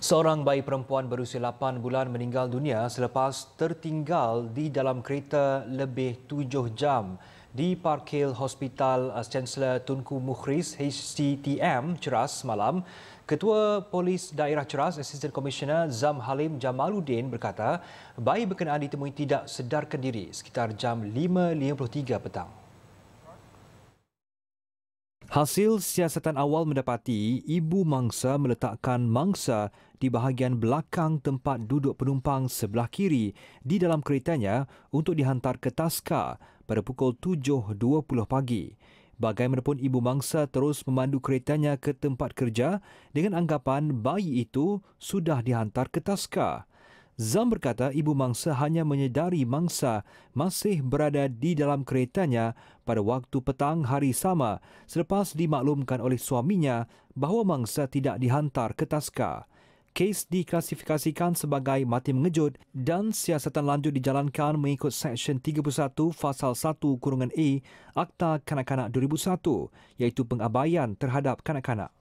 Seorang bayi perempuan berusia 8 bulan meninggal dunia selepas tertinggal di dalam kereta lebih 7 jam di Parkhill Hospital Chancellor Tunku Mukhris HCTM Ceras semalam. Ketua Polis Daerah Ceras Assistant Commissioner Zam Halim Jamaluddin berkata bayi berkenaan ditemui tidak sedarkan diri sekitar jam 5.53 petang. Hasil siasatan awal mendapati ibu mangsa meletakkan mangsa di bahagian belakang tempat duduk penumpang sebelah kiri di dalam keretanya untuk dihantar ke Taska pada pukul 7.20 pagi. Bagaimanapun ibu mangsa terus memandu keretanya ke tempat kerja dengan anggapan bayi itu sudah dihantar ke Taska. Zam berkata ibu mangsa hanya menyedari mangsa masih berada di dalam keretanya pada waktu petang hari sama selepas dimaklumkan oleh suaminya bahawa mangsa tidak dihantar ke Taska. Kes diklasifikasikan sebagai mati mengejut dan siasatan lanjut dijalankan mengikut Seksyen 31 Fasal 1 Kurungan A Akta Kanak-Kanak 2001 iaitu pengabaian terhadap kanak-kanak.